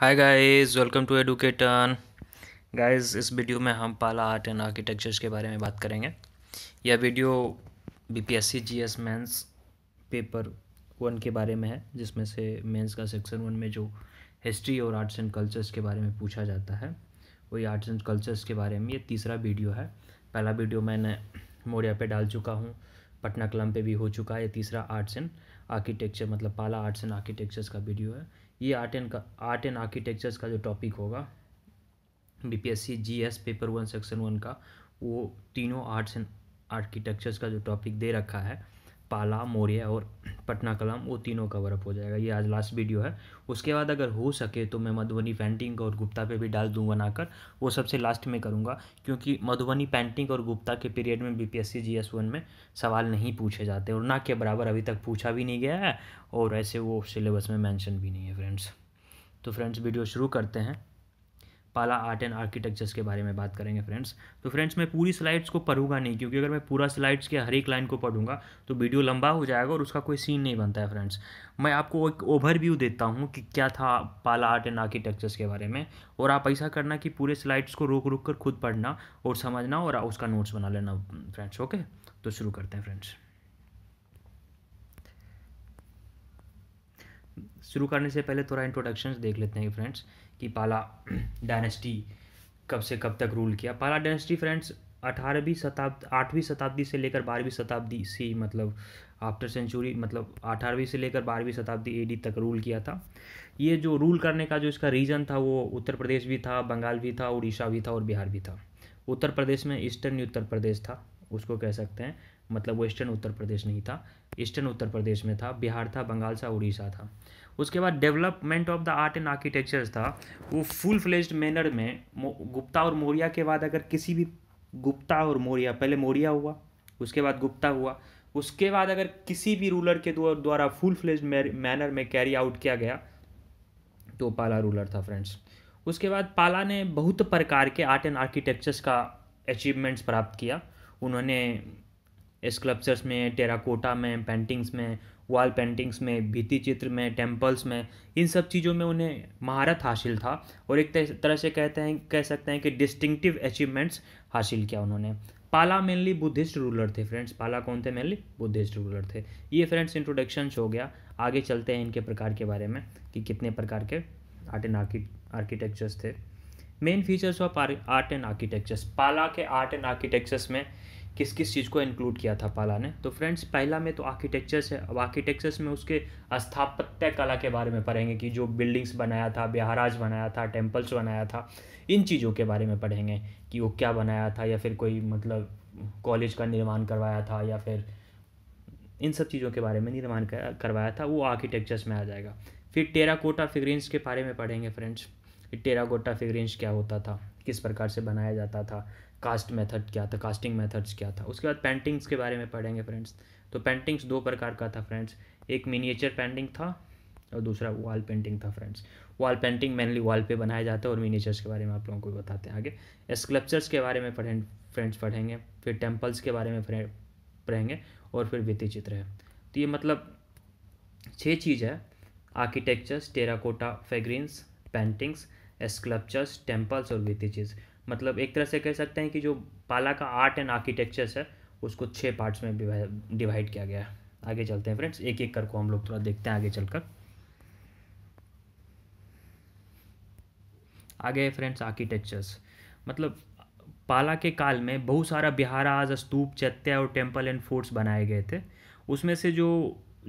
hi guys welcome to एडुकेटन guys इस video में हम पाला आर्ट एंड आर्किटेक्चर्स के बारे में बात करेंगे यह video BPSC GS mains paper one के बारे में है जिसमें से मेंस का सेक्शन वन में जो हिस्ट्री और आर्ट्स एंड कल्चर्स के बारे में पूछा जाता है वही आर्ट्स एंड कल्चर्स के बारे में ये तीसरा वीडियो है पहला वीडियो मैंने मोड़िया पर डाल चुका हूँ पटना कलम पे भी हो चुका है ये तीसरा आर्ट्स एंड आर्किटेक्चर मतलब पाला आर्ट्स एंड आर्किटेक्चर्स का वीडियो है ये art and art and architectures का जो टॉपिक होगा BPSC GS paper one section one का वो तीनों आर्ट्स एंड आर्किटेक्चर्स का जो टॉपिक दे रखा है पाला मौर्या और पटना कलाम वो तीनों कवर अप हो जाएगा ये आज लास्ट वीडियो है उसके बाद अगर हो सके तो मैं मधुबनी पेंटिंग और गुप्ता पे भी डाल दूँ बनाकर वो सबसे लास्ट में करूँगा क्योंकि मधुबनी पेंटिंग और गुप्ता के पीरियड में बीपीएससी जीएस वन में सवाल नहीं पूछे जाते और ना के बराबर अभी तक पूछा भी नहीं गया है और ऐसे वो सिलेबस में मैंशन भी नहीं है फ्रेंड्स तो फ्रेंड्स वीडियो शुरू करते हैं पाला आर्ट एंड आर्किटेक्चर्स के बारे में बात करेंगे फ्रेंड्स तो फ्रेंड्स मैं पूरी स्लाइड्स को पढ़ूंगा नहीं क्योंकि अगर मैं पूरा स्लाइड्स के हर एक लाइन को पढ़ूंगा तो वीडियो लंबा हो जाएगा और उसका कोई सीन नहीं बनता है फ्रेंड्स मैं आपको एक ओवरव्यू देता हूँ कि क्या था पाला आर्ट एंड आर्किटेक्चर्स के बारे में और आप ऐसा करना कि पूरे स्लाइड्स को रोक रोक कर खुद पढ़ना और समझना और उसका नोट्स बना लेना फ्रेंड्स ओके तो शुरू करते हैं फ्रेंड्स शुरू करने से पहले थोड़ा इंट्रोडक्शन देख लेते हैं फ्रेंड्स कि पाला डायनेस्टी कब से कब तक रूल किया पाला डायनेस्टी फ्रेंड्स अठारहवीं शताब्दी आठवीं शताब्दी से लेकर बारहवीं शताब्दी से मतलब आफ्टर सेंचुरी मतलब अठारहवीं से लेकर बारहवीं शताब्दी एडी तक रूल किया था ये जो रूल करने का जो इसका रीजन था वो उत्तर प्रदेश भी था बंगाल भी था उड़ीसा भी था और बिहार भी था उत्तर प्रदेश में ईस्टर्न उत्तर प्रदेश था उसको कह सकते हैं मतलब वेस्टर्न उत्तर प्रदेश नहीं था ईस्टर्न उत्तर प्रदेश में था बिहार था बंगाल था उड़ीसा था उसके बाद development of the art and architecture था वो फुल फ्लेज्ड मैनर में गुप्ता और मौर्या के बाद अगर किसी भी गुप्ता और मौर्या पहले मौर्या हुआ उसके बाद गुप्ता हुआ उसके बाद अगर किसी भी रूलर के द्वारा फुल फ्लेज मैनर में कैरी आउट किया गया तो पाला रूलर था फ्रेंड्स उसके बाद पाला ने बहुत प्रकार के आर्ट एंड आर्किटेक्चर्स का अचीवमेंट्स प्राप्त किया उन्होंने स्कल्पचर्स में टेराकोटा में पेंटिंग्स में वॉल पेंटिंग्स में भित्ति चित्र में टेम्पल्स में इन सब चीज़ों में उन्हें महारत हासिल था और एक तरह से कहते हैं कह सकते हैं कि डिस्टिंक्टिव अचीवमेंट्स हासिल किया उन्होंने पाला मेनली बुद्धिस्ट रूलर थे फ्रेंड्स पाला कौन थे मेनली बुद्धिस्ट रूलर थे ये फ्रेंड्स इंट्रोडक्शन हो गया आगे चलते हैं इनके प्रकार के बारे में कि कितने प्रकार के आर्ट एंड आर्किटेक्चर्स थे main features of art and architectures Pala के आर्ट एंड आर्किटेक्चर्स में किस किस चीज़ को इंक्लूड किया था पाला ने तो फ्रेंड्स पहला में तो आर्किटेक्चर्स है अब आर्किटेक्चर्स में उसके स्थापत्य कला के बारे में पढ़ेंगे कि जो बिल्डिंग्स बनाया था बिहाराज बनाया था टेम्पल्स बनाया था इन चीज़ों के बारे में पढ़ेंगे कि वो क्या बनाया था या फिर कोई मतलब कॉलेज का निर्माण करवाया था या फिर इन सब चीज़ों के बारे में निर्माण करवाया था वो आर्किटेक्चर्स में आ जाएगा फिर टेरा कोटा फिग्रेंस के बारे में पढ़ेंगे फ्रेंड्स टेरा कोटा फिग्रेंस क्या होता था किस प्रकार से बनाया जाता था कास्ट मेथड क्या था कास्टिंग मेथड्स क्या था उसके बाद पेंटिंग्स के बारे में पढ़ेंगे फ्रेंड्स तो पेंटिंग्स दो प्रकार का था फ्रेंड्स एक मिनिएचर पेंटिंग था और दूसरा वॉल पेंटिंग था friends wall painting mainly wall पे बनाया जाता है और मिनीचर्स के बारे में आप लोगों को बताते हैं आगे स्कल्पचर्स के बारे में पढ़ें फ्रेंड्स पढ़ेंगे फिर टेम्पल्स के बारे में पढ़ेंगे और फिर भित्ति चित्र है तो ये मतलब छः चीज़ है architectures terracotta figurines paintings sculptures temples और वितिचेज मतलब एक तरह से कह सकते हैं कि जो पाला का आर्ट एंड आर्किटेक्चर्स है उसको छः पार्ट्स में डिवाइड किया गया है आगे चलते हैं फ्रेंड्स एक एक करको हम लोग थोड़ा देखते हैं आगे चलकर आगे है फ्रेंड्स आर्किटेक्चर्स मतलब पाला के काल में बहुत सारा बिहाराज स्तूप चैत्य और टेम्पल एंड फोर्ट्स बनाए गए थे उसमें से जो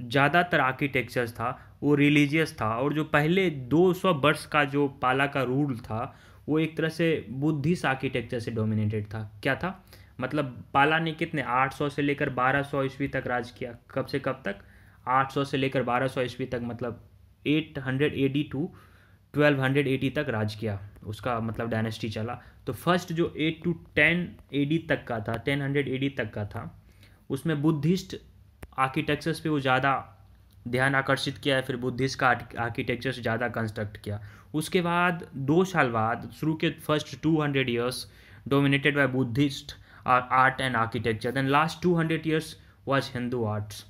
ज़्यादातर आर्किटेक्चर्स था वो रिलीजियस था और जो पहले 200 वर्ष का जो पाला का रूल था वो एक तरह से बुद्धिस्ट आर्किटेक्चर से डोमिनेटेड था क्या था मतलब पाला ने कितने 800 से लेकर 1200 ईस्वी तक राज किया कब से कब तक 800 से लेकर 1200 ईस्वी तक मतलब 800 hundred AD to twelve hundred AD तक राज किया उसका मतलब डायनेस्टी चला तो फर्स्ट जो एट टू टेन एडी तक का था टेन हंड्रेड तक का था उसमें बुद्धिस्ट आर्किटेक्चर्स पे वो ज़्यादा ध्यान आकर्षित किया है फिर बुद्धिस्ट का आर्किटेक्चर ज़्यादा कंस्ट्रक्ट किया उसके बाद दो साल बाद शुरू के first two hundred years dominated by Buddhist art and architecture then last two hundred years was Hindu arts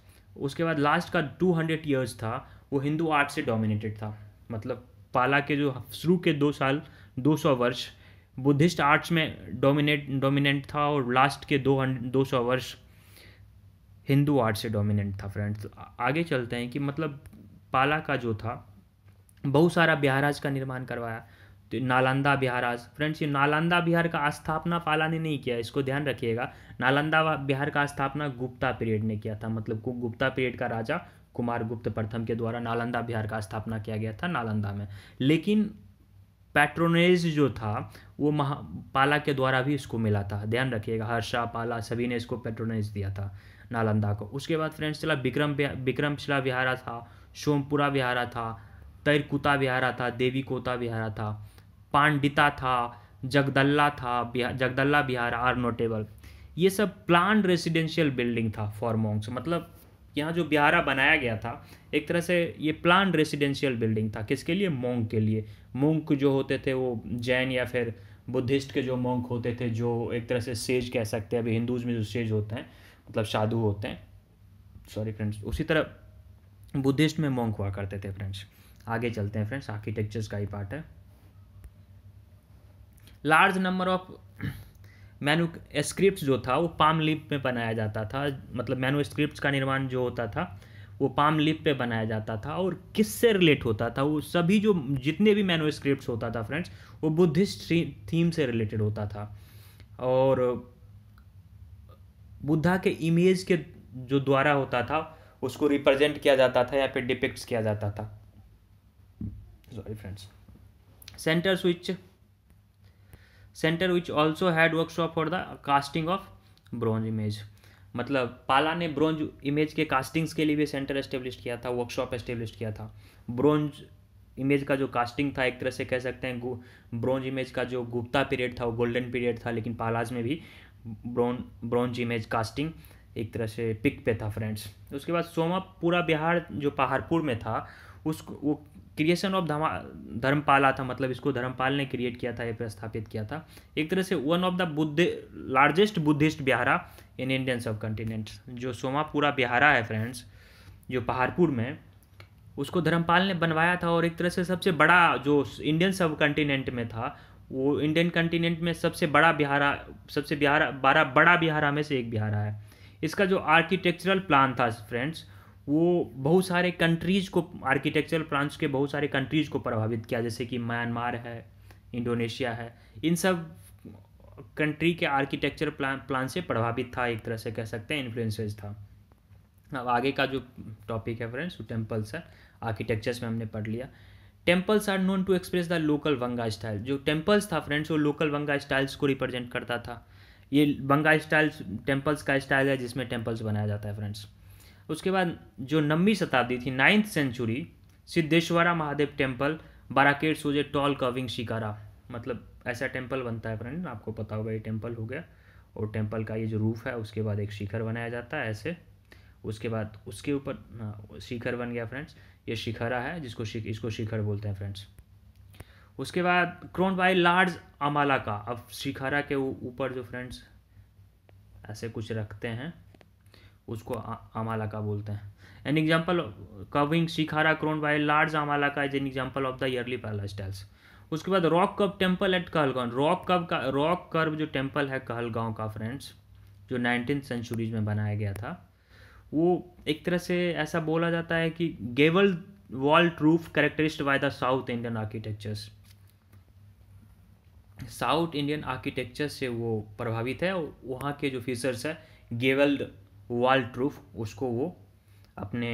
उसके बाद लास्ट का टू हंड्रेड ईयर्स था वो हिंदू आर्ट से डोमिनेटेड था मतलब पाला के जो शुरू के दो साल दो सौ वर्ष बुद्धिस्ट आर्ट्स में डोमिनेट डोमिनेंट था और लास्ट के दो दो सौ वर्ष हिंदू आर्ट से डोमिनेंट था फ्रेंड्स आगे चलते हैं कि मतलब पाला का जो था बहुत सारा बिहाराज का निर्माण करवाया तो नालंदा बिहाराज फ्रेंड्स ये नालंदा बिहार का स्थापना पाला ने नहीं किया इसको ध्यान रखिएगा नालंदा बिहार का स्थापना गुप्ता पीरियड ने किया था मतलब गुप्ता पीरियड का राजा कुमार गुप्त प्रथम के द्वारा नालंदा बिहार का स्थापना किया गया था नालंदा में लेकिन पैट्रोनेज जो था वो महा पाला के द्वारा भी इसको मिला था ध्यान रखिएगा हर्षा पाला सभी ने इसको पैट्रोनेज दिया था नालंदा को उसके बाद फ्रेंड्स चला विक्रम विक्रमशिला विहारा था सोमपुरा विहारा था तैरकुता विहारा था देवी कोता विहारा था पांडिता था जगदल्ला था जगदल्ला बिहार आर नोटेबल ये सब प्लान रेसिडेंशियल बिल्डिंग था फॉर मॉन्ग्स मतलब यहाँ जो बिहारा बनाया गया था एक तरह से ये प्लान रेसिडेंशियल बिल्डिंग था किसके लिए मोंग के लिए मोंग जो होते थे वो जैन या फिर बुद्धिस्ट के जो मोंग होते थे जो एक तरह से सेज कह सकते हैं अभी हिंदूज में जो सेज होते हैं मतलब साधु होते हैं सॉरी फ्रेंड्स उसी तरह बुद्धिस्ट में मोंग हुआ करते थे फ्रेंड्स आगे चलते हैं फ्रेंड्स आर्किटेक्चर्स का ही पार्ट है large number of manuscript जो था वो पाम लिप में बनाया जाता था मतलब मैनु स्क्रिप्ट का निर्माण जो होता था वो पाम लिप पे बनाया जाता था और किससे रिलेट होता था वो सभी जो जितने भी मैनु स्क्रिप्ट होता था फ्रेंड्स वो बुद्धिस्ट थीम से रिलेटेड होता था और बुद्धा के इमेज के जो द्वारा होता था उसको रिप्रेजेंट किया जाता था या फिर डिपिक्ट किया जाता था sorry friends centres which centre which also had workshop for the casting of bronze image मतलब पाला ने ब्रॉन्ज इमेज के कास्टिंग्स के लिए भी सेंटर एस्टेब्लिश किया था वर्कशॉप एस्टेब्लिश किया था ब्रॉन्ज इमेज का जो कास्टिंग था एक तरह से कह सकते हैं ब्रॉन्ज इमेज का जो गुप्ता पीरियड था वो गोल्डन पीरियड था लेकिन पालाज में भी ब्रॉन ब्रॉन्ज इमेज कास्टिंग एक तरह से पिक पे था फ्रेंड्स उसके बाद सोमा पूरा बिहार जो पहाड़पुर में था उस वो क्रिएशन ऑफ धमा धर्मपाला था मतलब इसको धर्मपाल ने क्रिएट किया था या प्रस्थापित किया था एक तरह से one of the Buddha largest Buddhist vihara in Indian subcontinent जो सोमापुरा बिहारा है फ्रेंड्स जो पहाड़पुर में उसको धर्मपाल ने बनवाया था और एक तरह से सबसे बड़ा जो इंडियन सब कॉन्टिनेंट में था वो इंडियन कंटिनेंट में सबसे बड़ा बिहारा सबसे बिहारा बारह बड़ा बिहारा में से एक बिहारा है इसका जो आर्किटेक्चरल प्लान था फ्रेंड्स वो बहुत सारे कंट्रीज़ को आर्किटेक्चरल प्लान्स के बहुत सारे कंट्रीज़ को प्रभावित किया जैसे कि म्यांमार है इंडोनेशिया है इन सब कंट्री के आर्किटेक्चर प्लान प्लान से प्रभावित था एक तरह से कह सकते हैं इन्फ्लुएंसेज था अब आगे का जो टॉपिक है फ्रेंड्स वो टेम्पल्स है आर्किटेक्चर्स में हमने पढ़ लिया temples are known to express the local Vanga style जो टेम्पल्स था फ्रेंड्स वो लोकल वंगा स्टाइल्स को रिप्रेजेंट करता था ये बंगा स्टाइल्स टेम्पल्स का स्टाइल है जिसमें टेम्पल्स बनाया जाता है फ्रेंड्स उसके बाद जो नवी शताब्दी थी ninth century Siddheshwara Mahadev temple बाराकेट सोजे टॉल कविंग शिकारा मतलब ऐसा टेम्पल बनता है फ्रेंड आपको पता होगा ये टेम्पल हो गया और टेम्पल का ये जो रूफ है उसके बाद एक शिखर बनाया जाता है ऐसे उसके बाद उसके ऊपर हाँ, शिखर बन गया फ्रेंड्स ये शिखरा है जिसको शिख इसको शिखर बोलते हैं फ्रेंड्स उसके बाद क्रोन बाई लार्ज अमाला का अब शिखरा के ऊपर जो फ्रेंड्स ऐसे कुछ रखते हैं उसको अमाला का बोलते हैं an example curving shikhara crowned by large amala का is an example of the early styles उसके बाद रॉक कब टेम्पल एट कहलगांव रॉक कब का रॉक कर्व जो टेम्पल है कहलगांव का फ्रेंड्स जो नाइनटीन सेंचुरीज में बनाया गया था वो एक तरह से ऐसा बोला जाता है कि gable wall roof characteristic by the South Indian architectures South Indian architecture से वो प्रभावित है वहाँ के जो फीचर्स है गेवल्ड वॉल रूफ उसको वो अपने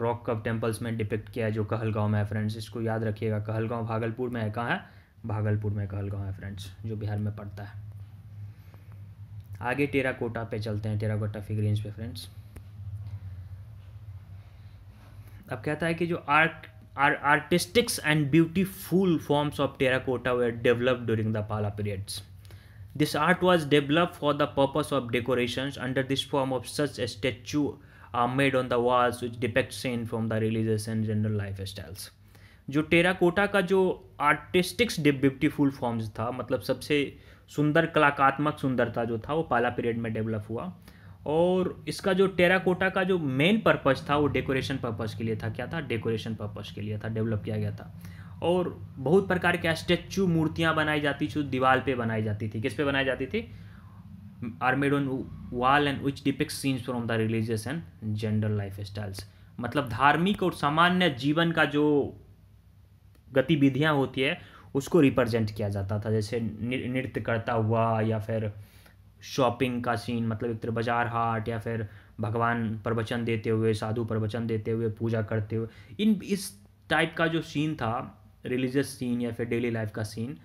रॉक कप टेम्पल्स में डिपेक्ट किया है जो कहलगांव में है फ्रेंड्स इसको याद रखिएगा कहलगांव भागलपुर में है कहाँ है भागलपुर में कहलगांव है फ्रेंड्स जो बिहार में पड़ता है आगे टेराकोटा पे चलते हैं टेराकोटा फिगरेंस पे फ्रेंड्स अब कहता है कि जो art are artistics and beautiful forms of terracotta were developed during the Pala periods this art was develop for the purpose of decoration under this form of such statue are made on the walls which depict scene from the religious and general life styles जो terracotta का जो artistics beautiful forms था मतलब सबसे सुंदर कलात्मक सुंदरता जो था वो पाला पीरियड में डेवलप हुआ और इसका जो टेराकोटा का जो मेन पर्पज़ था वो डेकोरेशन पर्पज़ के लिए था क्या था डेकोरेशन पर्पज़ के लिए था डेवलप किया गया था और बहुत प्रकार के स्टेच्यू मूर्तियाँ बनाई जाती थी दीवार पे बनाई जाती थी किस पे बनाई जाती थी are made on wall and which depicts scenes from the religious and general life styles मतलब धार्मिक और सामान्य जीवन का जो गतिविधियाँ होती है उसको रिप्रेजेंट किया जाता था जैसे नृत्य करता हुआ या फिर शॉपिंग का सीन मतलब एक तरह बाजार हाट या फिर भगवान प्रवचन देते हुए साधु प्रवचन देते हुए पूजा करते हुए इन इस टाइप का जो सीन था रिलीजियस सीन या फिर डेली लाइफ का सीन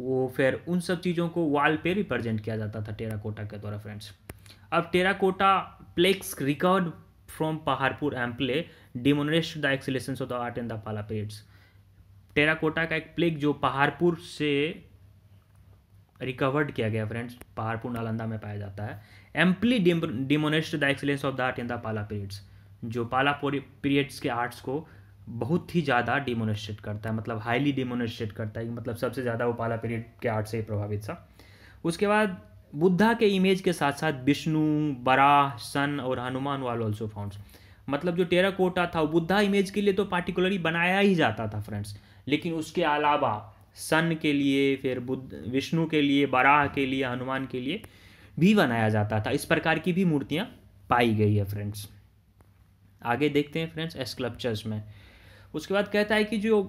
वो फिर उन सब चीज़ों को वॉल पे रिप्रेजेंट किया जाता था टेराकोटा के द्वारा फ्रेंड्स अब terracotta plaques record from Paharpur amply demonstrate the excellence of the art and the Pala periods terracotta का एक प्लेग जो पहाड़पुर से रिकवर्ड किया गया फ्रेंड्स पहाड़पुर नालंदा में पाया जाता है amply demonstrate the excellence of the art in the Pala periods जो पाला पीरियड्स के आर्ट्स को बहुत ही ज़्यादा डिमोनेस्ट्रेट करता है मतलब हाईली डिमोनेस्ट्रेट करता है मतलब सबसे ज़्यादा वो पाला पीरियड के आर्ट से प्रभावित था उसके बाद बुद्धा के इमेज के साथ साथ विष्णु बरा सन और हनुमान वाल ऑल्सो फाउंड्स मतलब जो टेरा कोटा था बुद्धा इमेज के लिए तो पार्टिकुलरली बनाया ही जाता था फ्रेंड्स लेकिन उसके अलावा सन के लिए फिर बुद्ध विष्णु के लिए बराह के लिए हनुमान के लिए भी बनाया जाता था इस प्रकार की भी मूर्तियाँ पाई गई है फ्रेंड्स आगे देखते हैं फ्रेंड्स एस्कल्पचर्स में उसके बाद कहता है कि जो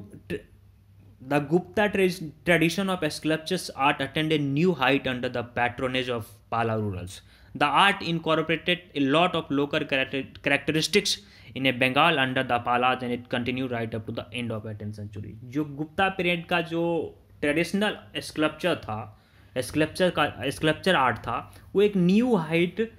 the Gupta tradition of sculptures art attend attended new height under the patronage of Pala rulers the art incorporated a lot of local characteristics in a Bengal under the Palas and it continue right up to the end of eighteen century जो Gupta period का जो traditional sculpture था sculpture का sculpture art था वो एक new height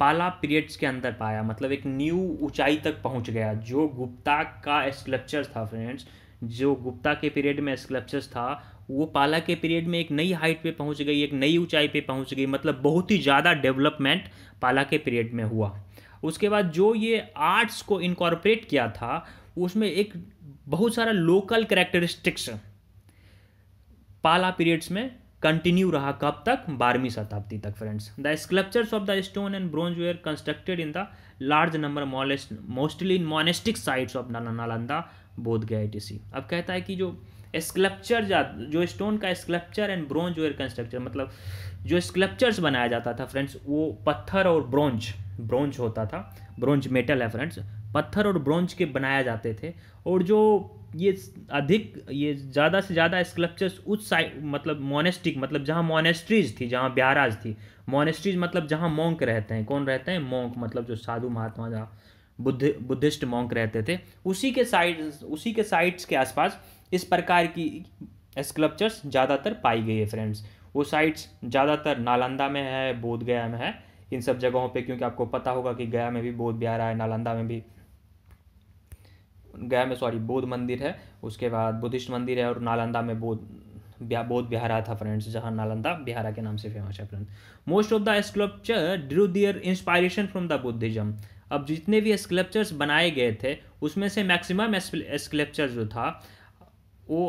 पाला periods के अंदर पाया मतलब एक न्यू ऊंचाई तक पहुंच गया जो गुप्ता का स्कल्पचर था फ्रेंड्स जो गुप्ता के पीरियड में स्कल्पचर्स था वो पाला के पीरियड में एक नई हाइट पे पहुंच गई एक नई ऊंचाई पे पहुंच गई मतलब बहुत ही ज़्यादा डेवलपमेंट पाला के पीरियड में हुआ उसके बाद जो ये आर्ट्स को इनकॉर्पोरेट किया था उसमें एक बहुत सारा लोकल करेक्टरिस्टिक्स पाला पीरियड्स में कंटिन्यू रहा कब तक बारहवीं शताब्दी तक friends the sculptures of the stone and bronze were constructed in the large number mostly in monastic sites of Nalanda Bodh Gaya T अब कहता है कि जो स्कल्पचर जो स्टोन का sculpture and bronze were construction मतलब जो स्कल्पचर्स बनाया जाता था फ्रेंड्स वो पत्थर और ब्रॉन्ज ब्रॉन्ज होता था ब्रॉन्ज मेटल है फ्रेंड्स पत्थर और ब्रॉन्ज के बनाए जाते थे और जो ये अधिक ये ज़्यादा से ज़्यादा स्कल्पचर्स उस साइड मतलब मोनेस्टिक मतलब जहाँ मोनेस्ट्रीज थी जहाँ ब्याराज थी मोनेस्ट्रीज मतलब जहाँ मोंक रहते हैं कौन रहते हैं मोंक मतलब जो साधु महात्मा जहाँ बुद्ध बुद्धिस्ट मॉन्क रहते थे उसी के साइड उसी के साइट्स के आसपास इस प्रकार की स्कल्पचर्स ज़्यादातर पाई गई है फ्रेंड्स वो साइट्स ज़्यादातर नालंदा में है बोध गया में है इन सब जगहों पे क्योंकि आपको पता होगा कि गया में भी बोध बिहार है नालंदा में भी गया में सॉरी बोध मंदिर है उसके बाद बुद्धिस्ट मंदिर है और नालंदा में बोध बोध बिहारा था फ्रेंड्स जहाँ नालंदा बिहारा के नाम से फेमस है friends most of the sculpture drew their inspiration from the Buddhism अब जितने भी स्कल्पचर्स बनाए गए थे उसमें से मैक्सिमम स्कल्पचर जो था वो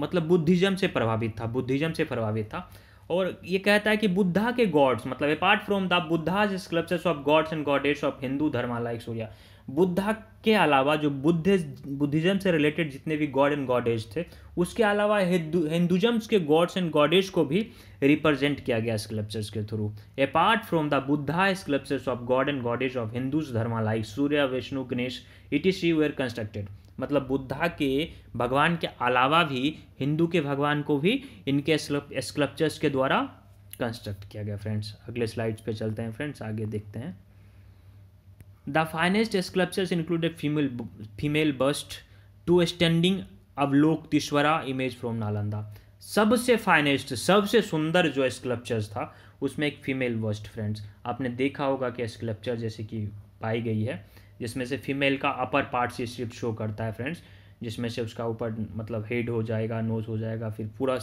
मतलब बुद्धिज्म से प्रभावित था बुद्धिज्म से प्रभावित था और ये कहता है कि बुद्धा के गॉड्स मतलब apart from the Buddhas sculptures of gods and goddesses of Hindu धर्म लाइक सूर्या बुद्धा के अलावा जो बुद्ध बुद्धिज़्म से रिलेटेड जितने भी गॉड एंड गॉडेज थे उसके अलावा हिंदुज़म्स के गॉड्स एंड गॉडेज को भी रिप्रेजेंट किया गया स्कल्पचर्स के through apart from the Buddha sculptures of god and goddess of Hindus धर्म like Surya Vishnu Ganesh it is सी वेयर कंस्ट्रक्टेड मतलब बुद्धा के भगवान के अलावा भी हिंदू के भगवान को भी इनके स्कल्पचर्स के द्वारा कंस्ट्रक्ट किया गया फ्रेंड्स अगले स्लाइड्स पे चलते हैं फ्रेंड्स आगे देखते हैं The finest sculptures female female female bust, two standing तिश्वरा इमेज फ्रॉम नालंदा सबसे फाइनेस्ट सबसे सुंदर जो स्कल्पचर्स था उसमें एक फीमेल बस्ट फ्रेंड्स आपने देखा होगा कि स्कल्पचर जैसे कि पाई गई है जिसमें से फीमेल का अपर पार्ट से सिर्फ शो करता है फ्रेंड्स जिसमें से उसका ऊपर मतलब हेड हो जाएगा नोज हो जाएगा फिर पूरा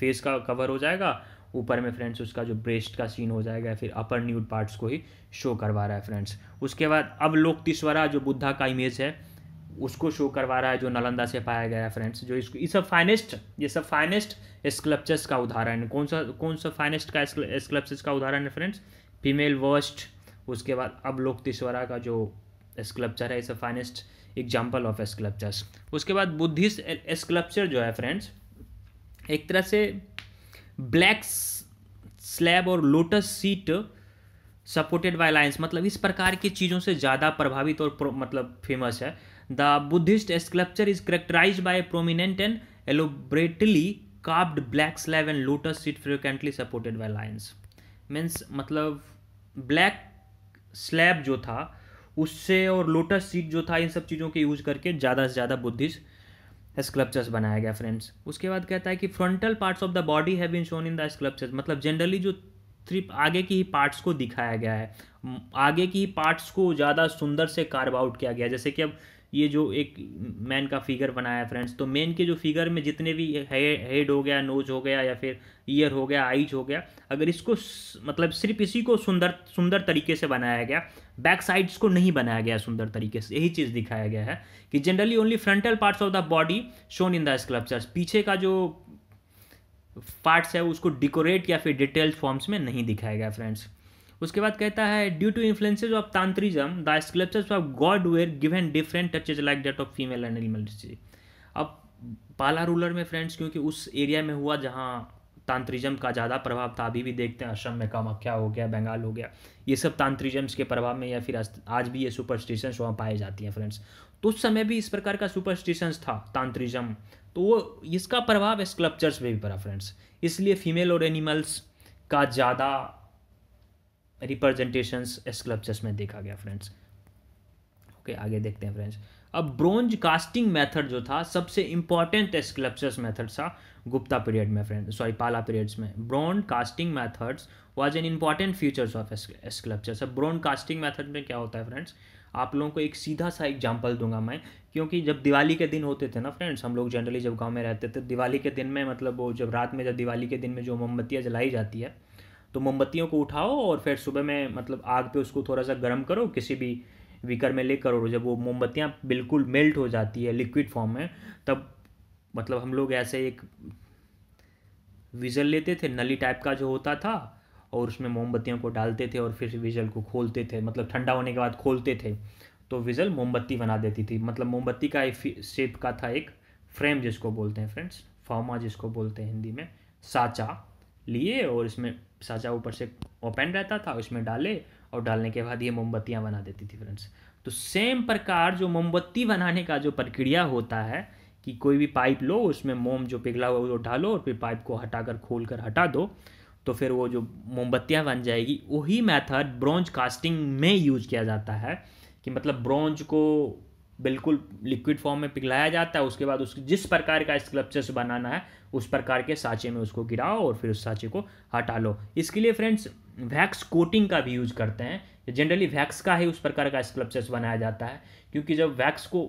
फेस का कवर हो जाएगा ऊपर में फ्रेंड्स उसका जो ब्रेस्ट का सीन हो जाएगा फिर अपर न्यूड पार्ट्स को ही शो करवा रहा है फ्रेंड्स उसके बाद अब लोक तीसवरा जो बुद्धा का इमेज है उसको शो करवा रहा है जो नालंदा से पाया गया है फ्रेंड्स जो इसको ये सब फाइनेस्ट ये सब फाइनेस्ट स्कल्पचर्स का उदाहरण है कौन सा कौन सा फाइनेस्ट का स्कल्पचर्स का उदाहरण है फ्रेंड्स फीमेल वर्स्ट उसके बाद अब लोक तीसवरा का जो स्कल्पचर है ये सब फाइनेस्ट एग्जाम्पल ऑफ स्कल्पचर्स उसके बाद बुद्धिस्ट स्कल्पचर जो है फ्रेंड्स एक तरह से ब्लैक स्लैब और lotus seat supported by lines मतलब इस प्रकार की चीज़ों से ज़्यादा प्रभावित और मतलब फेमस है the Buddhist sculpture is characterise by prominent and elaborately carved black slab and lotus seat frequently supported by lines means मतलब ब्लैक स्लैब जो था उससे और लोटस सीट जो था इन सब चीज़ों के यूज़ करके ज़्यादा से ज़्यादा बुद्धिस्ट स्कल्पचर्स बनाया गया फ्रेंड्स उसके बाद कहता है कि frontal parts of the body have been shown in the sculptures मतलब जनरली जो थ्री आगे की ही पार्ट्स को दिखाया गया है आगे की ही पार्ट्स को ज़्यादा सुंदर से कार्व आउट किया गया जैसे कि अब ये जो एक मैन का फिगर बनाया है फ्रेंड्स तो मैन के जो फिगर में जितने भी हेड हो गया नोज हो गया या फिर ईयर हो गया आईज हो गया अगर इसको मतलब सिर्फ इसी को सुंदर सुंदर तरीके से बनाया गया बैक साइड्स को नहीं बनाया गया सुंदर तरीके से यही चीज़ दिखाया गया है कि generally only frontal parts of the body shown in the sculptures पीछे का जो पार्ट्स है उसको डिकोरेट या फिर डिटेल्ड फॉर्म्स में नहीं दिखाया गया फ्रेंड्स उसके बाद कहता है due to influences of tantrism the sculptures of god were given different touches like that of female and animal अब पाला रूलर में फ्रेंड्स क्योंकि उस एरिया में हुआ जहाँ तांत्रिज्म का ज़्यादा प्रभाव था अभी भी देखते हैं असम में कामाख्या हो गया बंगाल हो गया ये सब तांत्रिज्म्स के प्रभाव में या फिर आज भी ये सुपरस्टिशंस वहाँ पाए जाती हैं फ्रेंड्स तो उस समय भी इस प्रकार का सुपरस्टिशंस था तांत्रिज्म तो वो इसका प्रभाव स्कल्पचर्स पर भी पड़ा फ्रेंड्स इसलिए फीमेल और एनिमल्स का ज़्यादा रिप्रेजेंटेशंस स्कल्पचर्स में देखा गया फ्रेंड्स ओके आगे देखते हैं फ्रेंड्स अब ब्रोंज कास्टिंग मेथड जो था सबसे इंपॉर्टेंट स्कल्पचर्स मेथड था गुप्ता पीरियड में फ्रेंड सॉरी पाला पीरियड्स में bronze casting methods was an important features of sculptures अब ब्रोन कास्टिंग मेथड में क्या होता है फ्रेंड्स आप लोगों को एक सीधा सा एग्जाम्पल दूंगा मैं क्योंकि जब दिवाली के दिन होते थे ना फ्रेंड्स हम लोग जनरली जब गाँव में रहते थे दिवाली के दिन में मतलब वो जब रात में जब दिवाली के दिन में जो मोमबत्तियाँ जलाई जाती है तो मोमबत्तियों को उठाओ और फिर सुबह में मतलब आग पे उसको थोड़ा सा गर्म करो किसी भी विकर में लेकर और जब वो मोमबत्तियाँ बिल्कुल मेल्ट हो जाती है लिक्विड फॉर्म में तब मतलब हम लोग ऐसे एक विजल लेते थे नली टाइप का जो होता था और उसमें मोमबत्तियों को डालते थे और फिर विजल को खोलते थे मतलब ठंडा होने के बाद खोलते थे तो विजल मोमबत्ती बना देती थी मतलब मोमबत्ती का शेप का था एक फ्रेम जिसको बोलते हैं फ्रेंड्स फॉर्मा जिसको बोलते हैं हिंदी में साचा लिए और इसमें साचा ऊपर से ओपन रहता था उसमें डाले और डालने के बाद ये मोमबत्तियाँ बना देती थी फ्रेंड्स तो सेम प्रकार जो मोमबत्ती बनाने का जो प्रक्रिया होता है कि कोई भी पाइप लो उसमें मोम जो पिघला हुआ वो डालो और फिर पाइप को हटा कर खोल कर हटा दो तो फिर वो जो मोमबत्तियाँ बन जाएगी वही मेथड ब्रॉन्ज कास्टिंग में यूज किया जाता है कि मतलब ब्रॉन्ज को बिल्कुल लिक्विड फॉर्म में पिघलाया जाता है उसके बाद उसकी जिस प्रकार का स्कल्पचर्स बनाना है उस प्रकार के साँचे में उसको गिराओ और फिर उस सांचे को हटा लो इसके लिए फ्रेंड्स वैक्स कोटिंग का भी यूज करते हैं जनरली वैक्स का ही उस प्रकार का स्कल्पचर्स बनाया जाता है क्योंकि जब वैक्स को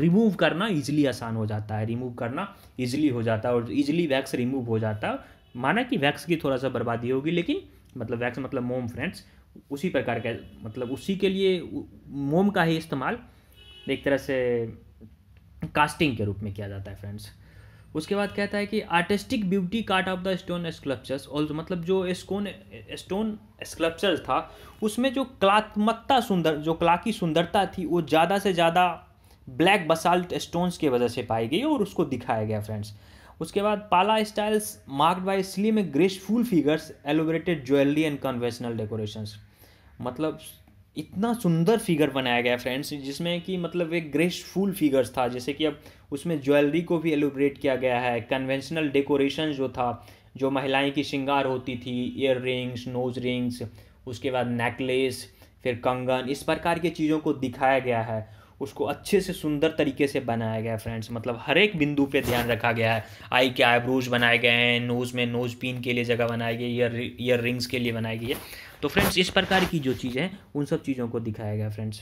रिमूव करना इजीली आसान हो जाता है रिमूव करना इजीली हो जाता है और इजीली वैक्स रिमूव हो जाता है माना कि वैक्स की थोड़ा सा बर्बादी होगी लेकिन मतलब वैक्स मतलब मोम फ्रेंड्स उसी प्रकार के मतलब उसी के लिए मोम का ही इस्तेमाल एक तरह से कास्टिंग के रूप में किया जाता है फ्रेंड्स उसके बाद कहता है कि artistic beauty carved of the stone sculptures और मतलब जो स्कोन स्टोन स्कल्पचर्स था उसमें जो कलात्मकता सुंदर जो कला की सुंदरता थी वो ज़्यादा से ज़्यादा ब्लैक बसाल्ट स्टोन्स की वजह से पाई गई और उसको दिखाया गया फ्रेंड्स उसके बाद Pala styles marked by slim graceful figures elaborated jewellery and conventional decorations मतलब इतना सुंदर फिगर बनाया गया फ्रेंड्स जिसमें कि मतलब एक ग्रेसफुल फिगर्स था जैसे कि अब उसमें ज्वेलरी को भी एलोब्रेट किया गया है कन्वेंशनल डेकोरेशन जो था जो महिलाएं की श्रृंगार होती थी ईयर रिंग्स नोज रिंग्स उसके बाद नेकलेस फिर कंगन इस प्रकार की चीज़ों को दिखाया गया है उसको अच्छे से सुंदर तरीके से बनाया गया है फ्रेंड्स मतलब हर एक बिंदु पे ध्यान रखा गया है आई के आईब्रोज बनाए गए हैं नोज़ में नोज़ पिन के लिए जगह बनाई गई ईयर ईयर रिंग्स के लिए बनाई गई है तो फ्रेंड्स इस प्रकार की जो चीज़ है उन सब चीज़ों को दिखाया गया friends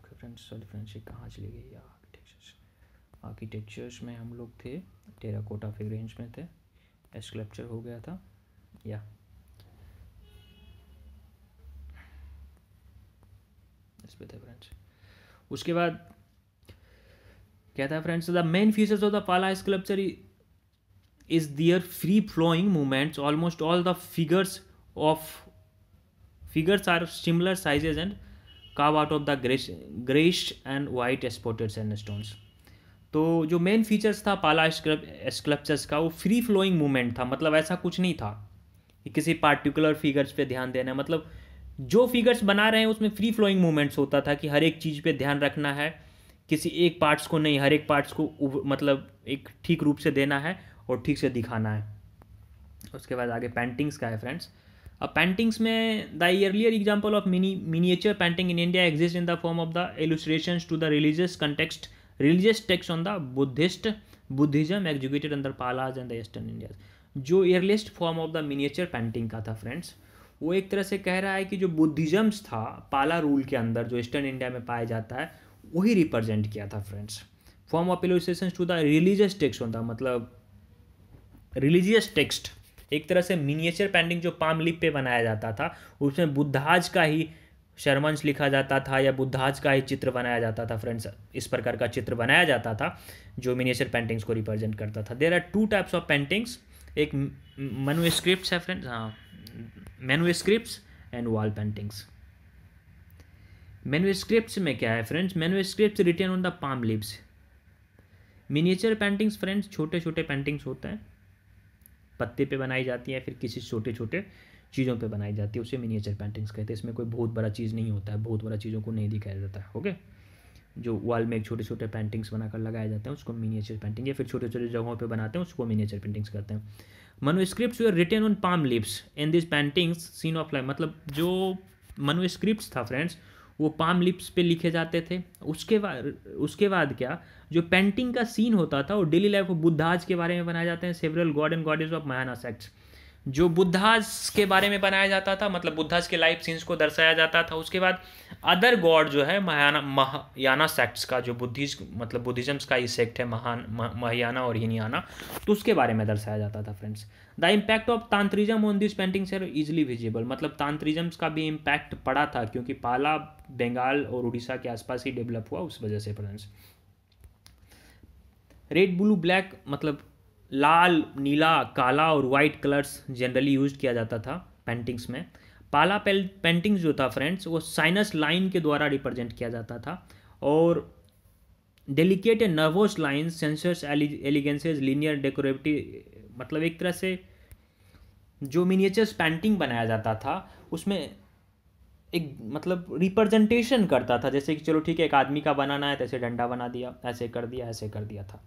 okay friends sorry friends ये कहाँ चले गए आर्किटेक्चर्स आर्किटेक्चर्स में हम लोग थे टेरा कोटा टेराकोटा रेंज में थे एस्कलेप्चर हो गया था या इस पे थे फ्रेंड्स उसके बाद क्या था friends the main features of the Pala sculpture is their free flowing movements almost all the figures of figures are of similar sizes and carved out of the greyish and white spotted sandstones तो जो main features था पाला sculptures का वो free flowing movement था मतलब ऐसा कुछ नहीं था कि किसी पार्टिकुलर फिगर्स पे ध्यान देना है मतलब जो फिगर्स बना रहे हैं उसमें फ्री फ्लोइंग मूवमेंट्स होता था कि हर एक चीज़ पे ध्यान रखना है किसी एक पार्ट्स को नहीं हर एक पार्ट्स को मतलब एक ठीक रूप से देना है और ठीक से दिखाना है उसके बाद आगे पेंटिंग्स का है फ्रेंड्स अब पेंटिंग्स में the earlier example of mini miniature painting in India exist in the form of the illustration to the religious context religious text on the Buddhist Buddhism executed अंदर Palas and the eastern India जो earliest form of the miniature painting का था friends वो एक तरह से कह रहा है कि जो बुद्धिजम्स था पाला रूल के अंदर जो ईस्टर्न इंडिया में पाया जाता है वही रिप्रेजेंट किया था friends form of illustration to the religious text होता मतलब रिलीजियस टेक्स्ट एक तरह से मिनिएचर पेंटिंग जो पाम लिप पे बनाया जाता था उसमें बुद्धाज का ही शर्मंश लिखा जाता था या बुद्धाज का ही चित्र बनाया जाता था फ्रेंड्स इस प्रकार का चित्र बनाया जाता था जो मिनिएचर पेंटिंग्स को रिप्रेजेंट करता था there are two types of paintings एक मेनुस्क्रिप्ट है फ्रेंड्स हाँ manuscript and wall paintings manuscript में क्या है friends manuscript written on the palm leaves miniature paintings friends छोटे छोटे पेंटिंग्स होते हैं पत्ते पे बनाई जाती है फिर किसी छोटे छोटे चीज़ों पे बनाई जाती है उसे मिनिएचर पेंटिंग्स कहते हैं इसमें कोई बहुत बड़ा चीज़ नहीं होता है बहुत बड़ा चीज़ों को नहीं दिखाया जाता है ओके जो वॉल में एक छोटे छोटे पेंटिंग्स बनाकर लगाए जाते हैं उसको मिनिएचर पेंटिंग या फिर छोटे छोटे जगहों पर बनाते हैं उसको मिनिएचर पेंटिंग्स कहते हैं manuscript were written on palm leaves in this paintings scene of life मतलब जो मनुस्क्रिप्ट था फ्रेंड्स वो पाम लिप्स पे लिखे जाते थे उसके बाद उसके बाद क्या जो पेंटिंग का सीन होता था वो डेली लाइफ ऑफ बुद्धाज के बारे में बनाए जाते हैं several god and goddess of Mahayana sects जो बुद्धाज के बारे में बनाया जाता था मतलब बुद्धाज के लाइफ सीन्स को दर्शाया जाता था उसके बाद अदर गॉड जो है महाना महायाना सेक्ट्स का जो बुद्धिज मतलब बुद्धिजम्स का ये सेक्ट है महान महायाना और हिनियाना तो उसके बारे में दर्शाया जाता था friends the impact of tantrism on this painting are easily visible मतलब तांत्रिज्म का भी इम्पैक्ट पड़ा था क्योंकि पाला बंगाल और उड़ीसा के आसपास ही डेवलप हुआ उस वजह से फ्रेंड्स रेड ब्लू ब्लैक मतलब लाल नीला काला और वाइट कलर्स जनरली यूज किया जाता था पेंटिंग्स में पाला पेंटिंग्स जो था फ्रेंड्स वो साइनस लाइन के द्वारा रिप्रेजेंट किया जाता था और delicate and nervous lines sensors elegances linear decorative मतलब एक तरह से जो मिनिएचर्स पेंटिंग बनाया जाता था उसमें एक मतलब रिप्रेजेंटेशन करता था जैसे कि चलो ठीक है एक आदमी का बनाना है तो ऐसे डंडा बना दिया ऐसे कर दिया ऐसे कर दिया था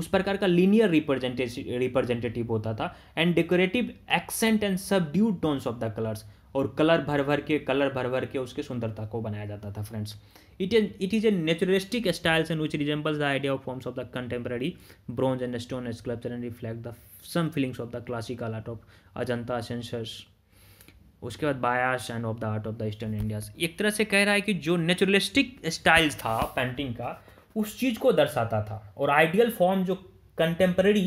उस प्रकार का लीनियर रिप्रेजेंटेटिव रिप्रेजेंटेटिव होता था and decorative accent and subdued tones of the colours और कलर भर भर के कलर भर भर के उसके सुंदरता को बनाया जाता था friends it is it is a naturalistic styles and which resembles the idea of forms of the contemporary bronze and stone sculpture and reflect the some feelings of the classical art of Ajanta sensors उसके बाद bias and of the art of the eastern Indias एक तरह से कह रहा है कि जो नेचुरलिस्टिक स्टाइल्स था पेंटिंग का उस चीज़ को दर्शाता था और आइडियल फॉर्म जो कंटेम्प्रेरी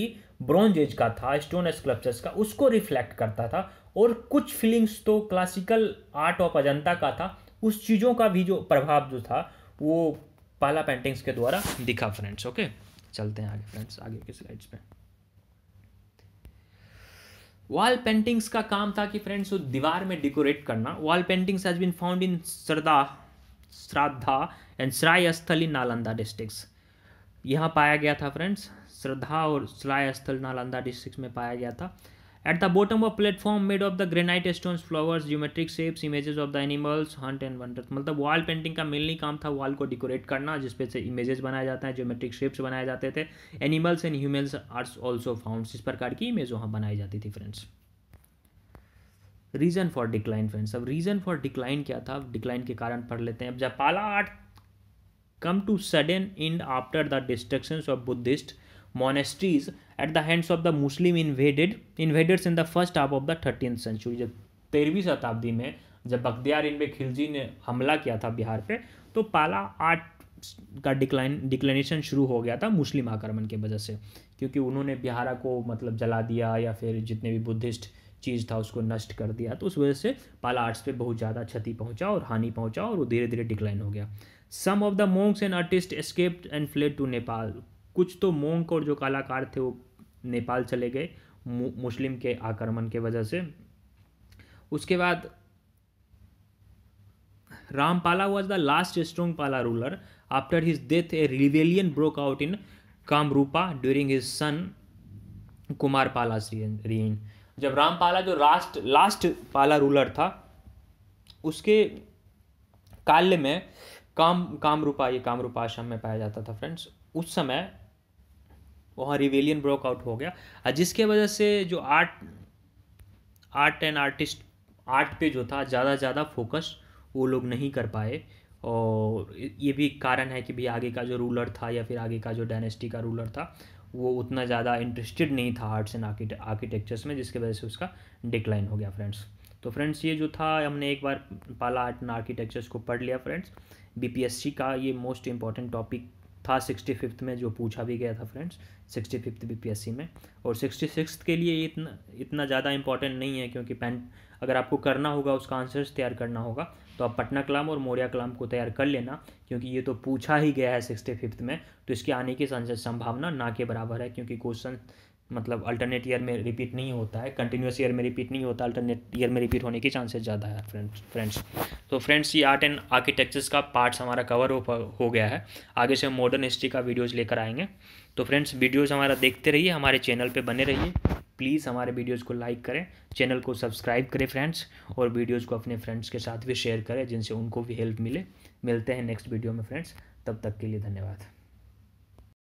ब्रॉन्ज एज का था स्टोन स्कल्पचर्स का उसको रिफ्लेक्ट करता था और कुछ फीलिंग्स तो क्लासिकल आर्ट ऑफ अजंता का था उस चीज़ों का भी जो प्रभाव जो था वो पाला पेंटिंग्स के द्वारा दिखा फ्रेंड्स ओके चलते हैं आगे फ्रेंड्स आगे के स्लाइड्स पे वॉल पेंटिंग्स का काम था कि फ्रेंड्स दीवार में डेकोरेट करना wall paintings has been found in Shraddha Shraddha and in Nalanda districts यहाँ पाया गया था फ्रेंड्स श्रद्धा और स्थल नालंदा डिस्ट्रिक्ट में पाया गया था at the bottom of platform made of the granite stone flowers geometric shapes images of the animals hunt and wonder मतलब वॉल पेंटिंग का मेनली काम था वॉल को डेकोरेट करना जिसपे से इमेजेस बनाया जाता है ज्योमेट्रिक शेप्स बनाए जाते थे animals and humans arts also found इस प्रकार की इमेज वहाँ बनाई जाती थी friends reason for decline friends अब रीज़न फॉर डिक्लाइन क्या था डिक्लाइन के कारण पढ़ लेते हैं अब जब Pala art come to sudden end after the destructions of Buddhist monasteries at the hands of the Muslim invaded invaders in the first half of the thirteen century जब तेरहवीं शताब्दी में जब बख्तियार इनबे खिलजी ने हमला किया था बिहार पे तो पाला आर्ट का डिक्लाइन डिक्लेनेशन शुरू हो गया था मुस्लिम आक्रमण की वजह से क्योंकि उन्होंने बिहारा को मतलब जला दिया या फिर जितने भी बुद्धिस्ट चीज़ था उसको नष्ट कर दिया तो उस वजह से पाला आर्ट्स पे बहुत ज़्यादा क्षति पहुंचा और हानि पहुंचा और वो धीरे धीरे डिक्लाइन हो गया some of the monks and artist escaped and fled to Nepal कुछ तो मोंग और जो कलाकार थे वो नेपाल चले गए मुस्लिम के आक्रमण के वजह से उसके बाद Rampala was the last strong Pala ruler after his death a rebellion broke out in Kamarupa during his son Kumar Pala reign जब रामपाला जो लास्ट लास्ट पाला रूलर था उसके काल में काम कामरूपा ये कामरूपा आश्रम में पाया जाता था फ्रेंड्स उस समय वहाँ रिवेलियन ब्रोकआउट हो गया जिसके वजह से जो art art and artist art पे जो था ज़्यादा ज़्यादा फोकस वो लोग नहीं कर पाए और ये भी कारण है कि भाई आगे का जो रूलर था या फिर आगे का जो डायनेस्टी का रूलर था वो उतना ज़्यादा इंटरेस्टेड नहीं था आर्ट्स एंड आर्किटेक्चर्स में जिसकी वजह से उसका डिक्लाइन हो गया फ्रेंड्स तो फ्रेंड्स ये जो था हमने एक बार पाला आर्ट एंड आर्किटेक्चर्स को पढ़ लिया फ्रेंड्स बीपीएससी का ये मोस्ट इंपॉर्टेंट टॉपिक था सिक्सटी फिफ्थ में जो पूछा भी गया था फ्रेंड्स सिक्सटी फिफ्थ सी में और सिक्सटी सिक्स के लिए इतना इतना ज़्यादा इंपॉर्टेंट नहीं है क्योंकि पेन अगर आपको करना होगा उसका आंसर्स तैयार करना होगा तो आप पटना कलाम और मौर्या कलाम को तैयार कर लेना क्योंकि ये तो पूछा ही गया है सिक्सटी फिफ्थ में तो इसके आने की संभावना ना के बराबर है क्योंकि क्वेश्चन मतलब अल्टरनेट ईयर में रिपीट नहीं होता है कंटिन्यूस ईयर में रिपीट नहीं होता अल्टरनेट ईयर में रिपीट होने के चांसेस ज़्यादा है फ्रेंड्स फ्रेंड्स तो फ्रेंड्स ये आर्ट एंड आर्किटेक्चर्स का पार्ट्स हमारा कवर हो, हो गया है आगे से हम मॉडर्न हिस्ट्री का वीडियोज़ लेकर आएंगे तो फ्रेंड्स वीडियोज़ हमारा देखते रहिए हमारे चैनल पर बने रहिए प्लीज़ हमारे वीडियोज़ को लाइक करें चैनल को सब्सक्राइब करें फ्रेंड्स और वीडियोज़ को अपने फ्रेंड्स के साथ भी शेयर करें जिनसे उनको भी हेल्प मिले मिलते हैं नेक्स्ट वीडियो में फ्रेंड्स तब तक के लिए धन्यवाद